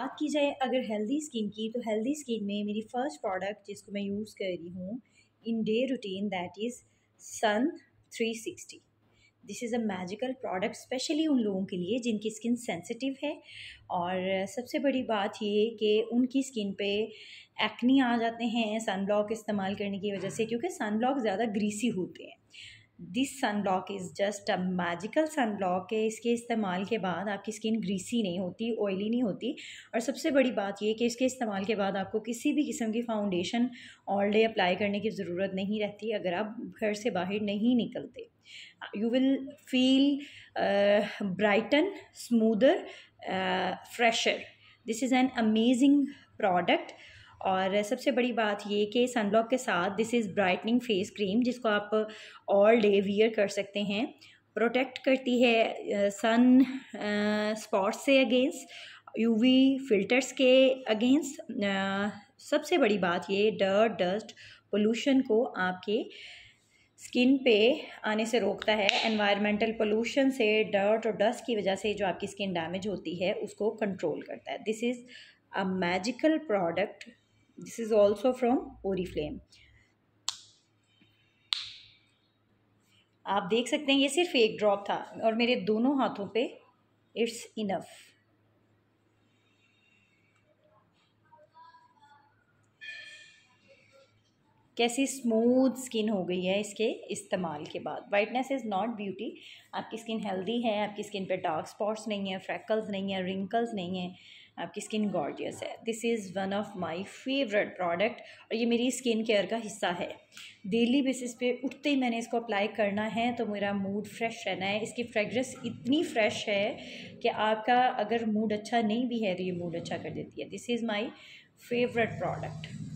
बात की जाए अगर हेल्दी स्किन की तो हेल्दी स्किन में मेरी फ़र्स्ट प्रोडक्ट जिसको मैं यूज़ कर रही हूँ in day routine that is sun 360 this is a magical product specially उन लोगों के लिए जिनकी स्किन सेंसिटिव है और सबसे बड़ी बात ये कि उनकी स्किन पे एक्नी आ जाते हैं सन ब्लॉक इस्तेमाल करने की वजह से क्योंकि सन ब्लॉक ज़्यादा ग्रीसी होते हैं this sun block is just a magical sun block है इसके इस्तेमाल के बाद आपकी स्किन ग्रीसी नहीं होती ऑयली नहीं होती और सबसे बड़ी बात यह कि इसके इस्तेमाल के बाद आपको किसी भी किस्म की फाउंडेशन ऑल डे अप्लाई करने की ज़रूरत नहीं रहती अगर आप घर से बाहर नहीं निकलते you will feel brighten smoother fresher this is an amazing product और सबसे बड़ी बात ये कि सनब्लॉक के साथ this is brightening face cream जिसको आप ऑल डे वियर कर सकते हैं प्रोटेक्ट करती है सन स्पॉट्स से अगेंस्ट यूवी फिल्टर्स के अगेंस्ट सबसे बड़ी बात ये डर्ट डस्ट पोल्यूशन को आपके स्किन पे आने से रोकता है एनवायरमेंटल पोल्यूशन से डर्ट और डस्ट की वजह से जो आपकी स्किन डैमेज होती है उसको कंट्रोल करता है this is a magical product This is also from Oriflame. आप देख सकते हैं ये सिर्फ एक ड्रॉप था और मेरे दोनों हाथों पे इट्स इनफ कैसी स्मूथ स्किन हो गई है इसके इस्तेमाल के बाद वाइटनेस इज़ नॉट ब्यूटी आपकी स्किन हेल्दी है आपकी स्किन पे डार्क स्पॉट्स नहीं है फ्रैकल्स नहीं है रिंकल्स नहीं है आपकी स्किन गॉर्जियस है this is one of my favourite product और ये मेरी स्किन केयर का हिस्सा है डेली बेसिस पे उठते ही मैंने इसको अप्लाई करना है तो मेरा मूड फ्रेश रहना है इसकी फ्रेगरेंस इतनी फ्रेश है कि आपका अगर मूड अच्छा नहीं भी है तो ये मूड अच्छा कर देती है this is my favourite product